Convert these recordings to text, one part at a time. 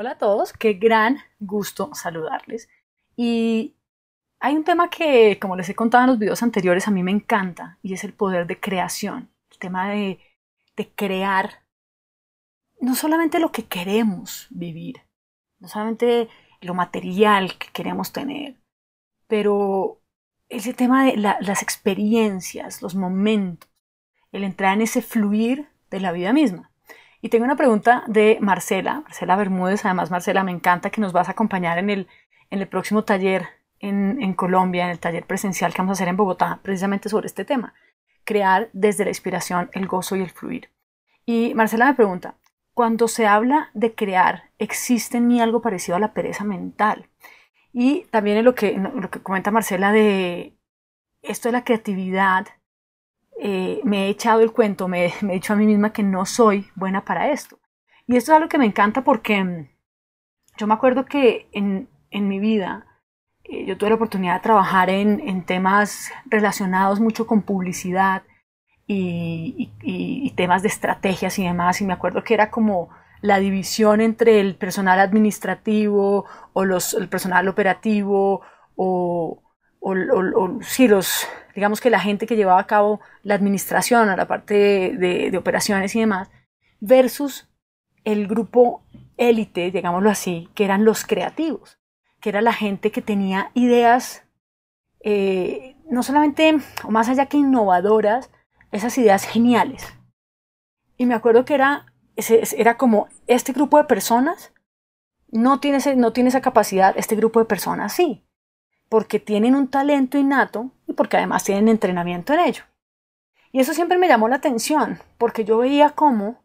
Hola a todos, qué gran gusto saludarles. Y hay un tema que, como les he contado en los videos anteriores, a mí me encanta y es el poder de creación, el tema de, crear no solamente lo que queremos vivir, no solamente lo material que queremos tener, pero ese tema de las experiencias, los momentos, el entrar en ese fluir de la vida misma. Y tengo una pregunta de Marcela, Marcela Bermúdez. Además, Marcela, me encanta que nos vas a acompañar en el, próximo taller en, Colombia, en el taller presencial que vamos a hacer en Bogotá, precisamente sobre este tema. Crear desde la inspiración el gozo y el fluir. Y Marcela me pregunta, cuando se habla de crear, existe en mí algo parecido a la pereza mental. Y también en lo que, lo que comenta Marcela de esto de la creatividad eh, me he echado el cuento, me, he dicho a mí misma que no soy buena para esto. Y esto es algo que me encanta porque mm, yo me acuerdo que en, en mi vida eh, yo tuve la oportunidad de trabajar en, en temas relacionados mucho con publicidad y, y, y temas de estrategias y demás. Y me acuerdo que era como la división entre el personal administrativo o los, el personal operativo o, o, los, digamos que la gente que llevaba a cabo la administración, a la parte de, operaciones y demás, versus el grupo élite, digámoslo así, que eran los creativos, que era la gente que tenía ideas, eh, no solamente, o más allá que innovadoras, esas ideas geniales. Y me acuerdo que era, era como este grupo de personas no tiene, no tiene esa capacidad, este grupo de personas sí porque tienen un talento innato y porque además tienen entrenamiento en ello. Y eso siempre me llamó la atención, porque yo veía cómo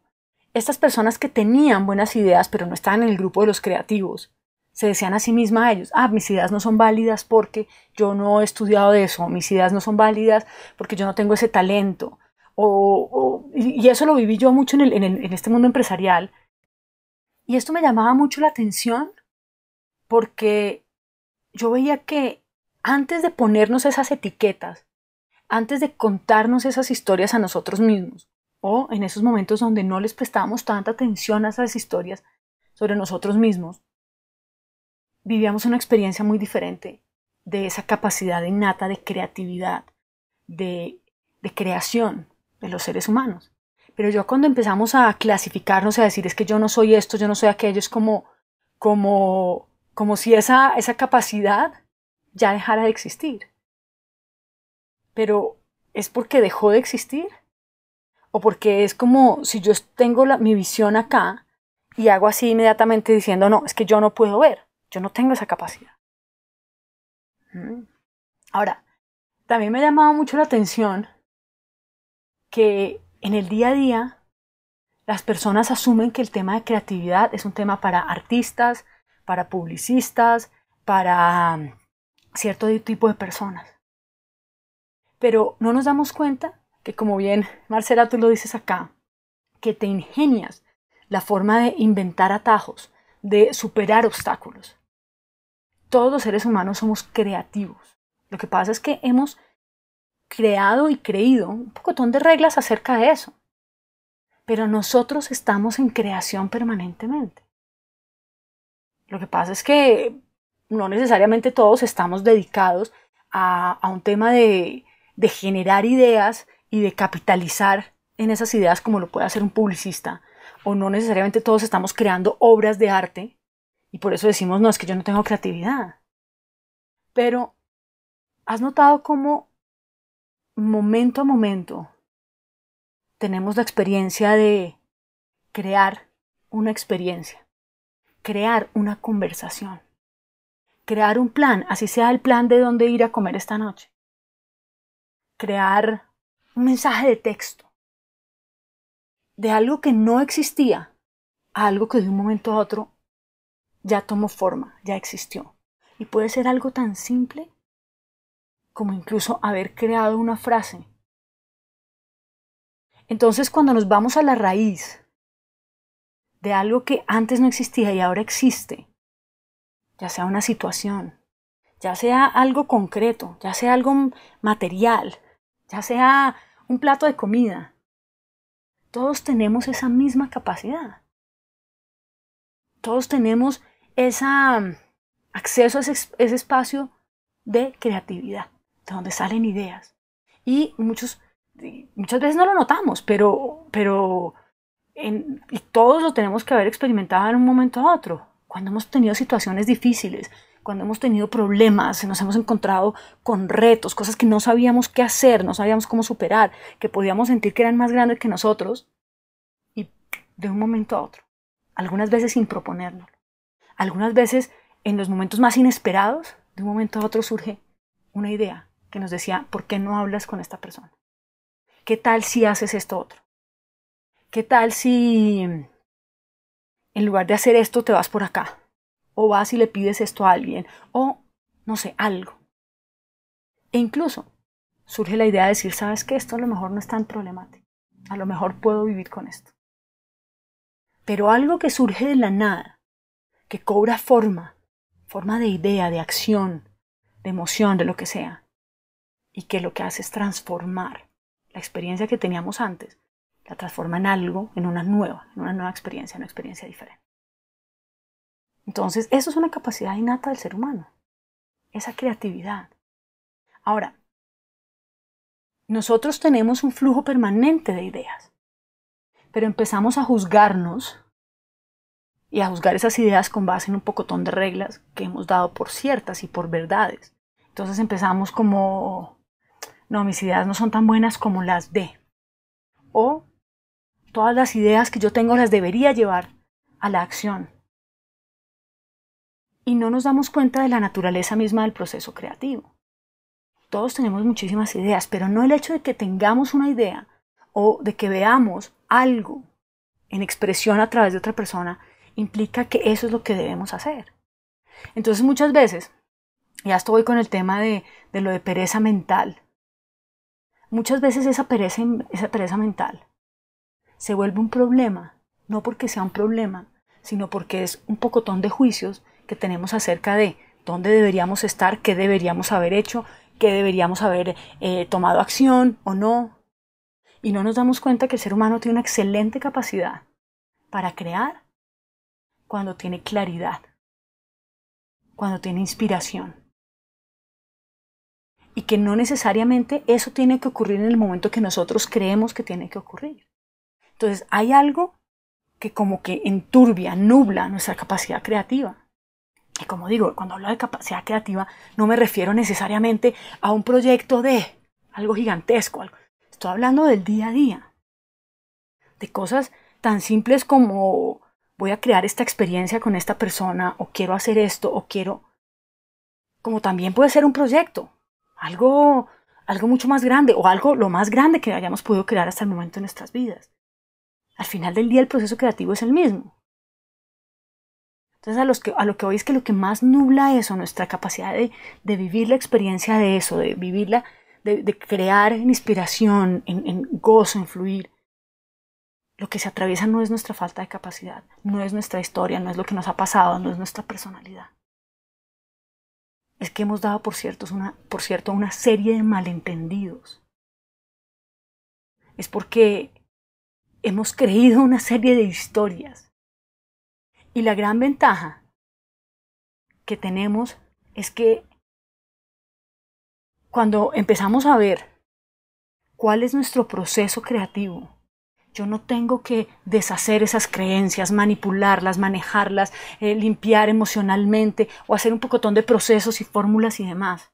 estas personas que tenían buenas ideas, pero no estaban en el grupo de los creativos, se decían a sí mismas a ellos, ah, mis ideas no son válidas porque yo no he estudiado eso, mis ideas no son válidas porque yo no tengo ese talento. O, y eso lo viví yo mucho en, el, en este mundo empresarial. Y esto me llamaba mucho la atención porque yo veía que antes de ponernos esas etiquetas, antes de contarnos esas historias a nosotros mismos, o en esos momentos donde no les prestábamos tanta atención a esas historias sobre nosotros mismos, vivíamos una experiencia muy diferente de esa capacidad innata de creatividad, de, de creación de los seres humanos. Pero yo cuando empezamos a clasificarnos, a decir es que yo no soy esto, yo no soy aquello, es como, como como si esa, esa capacidad ya dejara de existir. Pero ¿es porque dejó de existir? ¿O porque es como si yo tengo mi visión acá y hago así inmediatamente diciendo, no, es que yo no puedo ver, yo no tengo esa capacidad? Mm. Ahora, también me ha llamado mucho la atención que en el día a día las personas asumen que el tema de creatividad es un tema para artistas, para publicistas, para um, cierto tipo de personas. Pero no nos damos cuenta que, como bien Marcela tú lo dices acá, que te ingenias la forma de inventar atajos, de superar obstáculos. Todos los seres humanos somos creativos. Lo que pasa es que hemos creado y creído un pocotón de reglas acerca de eso. Pero nosotros estamos en creación permanentemente. Lo que pasa es que no necesariamente todos estamos dedicados a, un tema de, de generar ideas y de capitalizar en esas ideas como lo puede hacer un publicista. O no necesariamente todos estamos creando obras de arte y por eso decimos, no, es que yo no tengo creatividad. Pero, ¿has notado cómo momento a momento tenemos la experiencia de crear una experiencia? crear una conversación, crear un plan, así sea el plan de dónde ir a comer esta noche, crear un mensaje de texto, de algo que no existía algo que de un momento a otro ya tomó forma, ya existió. Y puede ser algo tan simple como incluso haber creado una frase. Entonces cuando nos vamos a la raíz de algo que antes no existía y ahora existe, ya sea una situación, ya sea algo concreto, ya sea algo material, ya sea un plato de comida. Todos tenemos esa misma capacidad. Todos tenemos esa, mm, acceso a ese, espacio de creatividad, de donde salen ideas. Y muchos, muchas veces no lo notamos, pero, pero y todos lo tenemos que haber experimentado en un momento a otro, cuando hemos tenido situaciones difíciles, cuando hemos tenido problemas, nos hemos encontrado con retos, cosas que no sabíamos qué hacer, no sabíamos cómo superar, que podíamos sentir que eran más grandes que nosotros, y de un momento a otro, algunas veces sin proponernos, algunas veces en los momentos más inesperados, de un momento a otro surge una idea que nos decía, ¿por qué no hablas con esta persona? ¿Qué tal si haces esto otro? ¿qué tal si en lugar de hacer esto te vas por acá? O vas y le pides esto a alguien, o no sé, algo. E incluso surge la idea de decir, sabes que esto a lo mejor no es tan problemático, a lo mejor puedo vivir con esto. Pero algo que surge de la nada, que cobra forma, forma de idea, de acción, de emoción, de lo que sea, y que lo que hace es transformar la experiencia que teníamos antes la transforma en algo, en una nueva, en una nueva experiencia, en una experiencia diferente. Entonces, eso es una capacidad innata del ser humano, esa creatividad. Ahora, nosotros tenemos un flujo permanente de ideas, pero empezamos a juzgarnos y a juzgar esas ideas con base en un pocotón de reglas que hemos dado por ciertas y por verdades. Entonces empezamos como, no, mis ideas no son tan buenas como las de. Todas las ideas que yo tengo las debería llevar a la acción. Y no nos damos cuenta de la naturaleza misma del proceso creativo. Todos tenemos muchísimas ideas, pero no el hecho de que tengamos una idea o de que veamos algo en expresión a través de otra persona implica que eso es lo que debemos hacer. Entonces muchas veces, ya estoy con el tema de, lo de pereza mental, muchas veces esa esa pereza mental se vuelve un problema, no porque sea un problema, sino porque es un pocotón de juicios que tenemos acerca de dónde deberíamos estar, qué deberíamos haber hecho, qué deberíamos haber eh, tomado acción o no. Y no nos damos cuenta que el ser humano tiene una excelente capacidad para crear cuando tiene claridad, cuando tiene inspiración. Y que no necesariamente eso tiene que ocurrir en el momento que nosotros creemos que tiene que ocurrir. Entonces hay algo que como que enturbia, nubla nuestra capacidad creativa. Y como digo, cuando hablo de capacidad creativa, no me refiero necesariamente a un proyecto de algo gigantesco. Estoy hablando del día a día. De cosas tan simples como voy a crear esta experiencia con esta persona o quiero hacer esto o quiero... Como también puede ser un proyecto, algo, algo mucho más grande o algo lo más grande que hayamos podido crear hasta el momento en nuestras vidas. Al final del día el proceso creativo es el mismo. Entonces a, los a lo que hoy es que lo que más nubla eso, nuestra capacidad de, de vivir la experiencia de eso, de vivirla, de, crear en inspiración, en, en gozo, en fluir, lo que se atraviesa no es nuestra falta de capacidad, no es nuestra historia, no es lo que nos ha pasado, no es nuestra personalidad. Es que hemos dado por una, por cierto, una serie de malentendidos. Es porque hemos creído una serie de historias. Y la gran ventaja que tenemos es que cuando empezamos a ver cuál es nuestro proceso creativo, yo no tengo que deshacer esas creencias, manipularlas, manejarlas, eh, limpiar emocionalmente o hacer un pocotón de procesos y fórmulas y demás.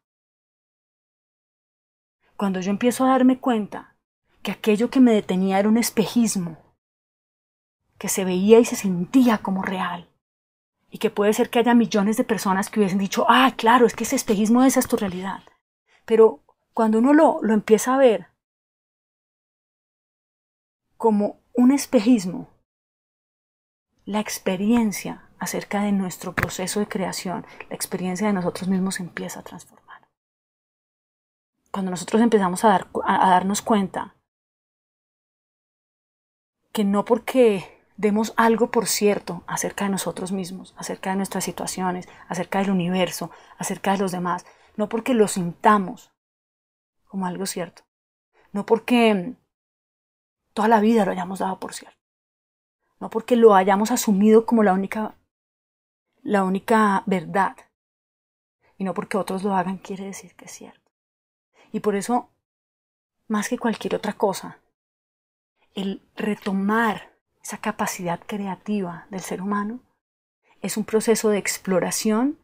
Cuando yo empiezo a darme cuenta que aquello que me detenía era un espejismo, que se veía y se sentía como real, y que puede ser que haya millones de personas que hubiesen dicho, ah, claro, es que ese espejismo esa es tu realidad. Pero cuando uno lo, lo empieza a ver como un espejismo, la experiencia acerca de nuestro proceso de creación, la experiencia de nosotros mismos empieza a transformar. Cuando nosotros empezamos a darnos cuenta que no porque demos algo por cierto acerca de nosotros mismos, acerca de nuestras situaciones, acerca del universo, acerca de los demás, no porque lo sintamos como algo cierto, no porque toda la vida lo hayamos dado por cierto, no porque lo hayamos asumido como la única, la única verdad, y no porque otros lo hagan quiere decir que es cierto. Y por eso, más que cualquier otra cosa, el retomar esa capacidad creativa del ser humano es un proceso de exploración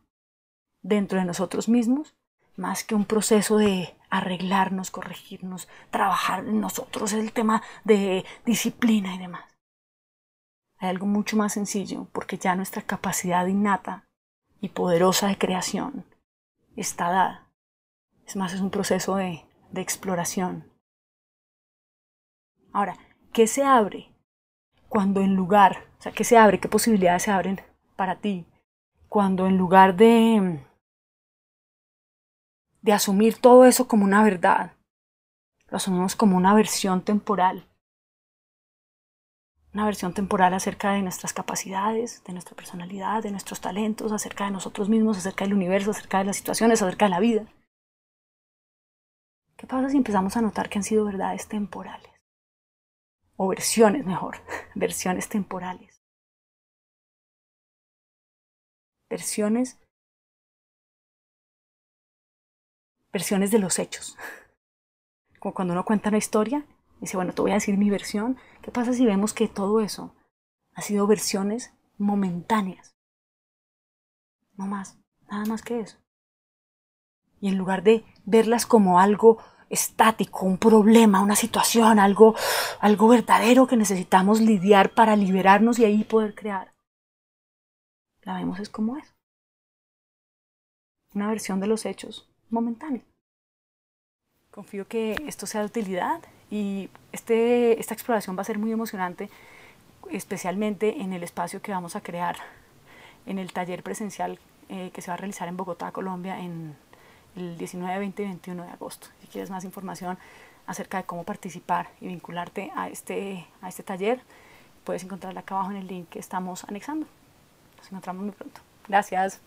dentro de nosotros mismos, más que un proceso de arreglarnos, corregirnos, trabajar en nosotros, el tema de disciplina y demás. Hay algo mucho más sencillo, porque ya nuestra capacidad innata y poderosa de creación está dada. Es más, es un proceso de, de exploración. Ahora, ¿Qué se abre cuando en lugar, o sea, qué se abre, qué posibilidades se abren para ti? Cuando en lugar de, de asumir todo eso como una verdad, lo asumimos como una versión temporal. Una versión temporal acerca de nuestras capacidades, de nuestra personalidad, de nuestros talentos, acerca de nosotros mismos, acerca del universo, acerca de las situaciones, acerca de la vida. ¿Qué pasa si empezamos a notar que han sido verdades temporales? o versiones mejor, versiones temporales. Versiones versiones de los hechos. Como cuando uno cuenta una historia, y dice, bueno, te voy a decir mi versión. ¿Qué pasa si vemos que todo eso ha sido versiones momentáneas? No más, nada más que eso. Y en lugar de verlas como algo estático, un problema, una situación, algo, algo verdadero que necesitamos lidiar para liberarnos y ahí poder crear. La vemos es como es. Una versión de los hechos momentánea. Confío que esto sea de utilidad y este, esta exploración va a ser muy emocionante, especialmente en el espacio que vamos a crear en el taller presencial eh, que se va a realizar en Bogotá, Colombia, en el 19, 20 y 21 de agosto. Si quieres más información acerca de cómo participar y vincularte a este, a este taller, puedes encontrarla acá abajo en el link que estamos anexando. Nos encontramos muy pronto. Gracias.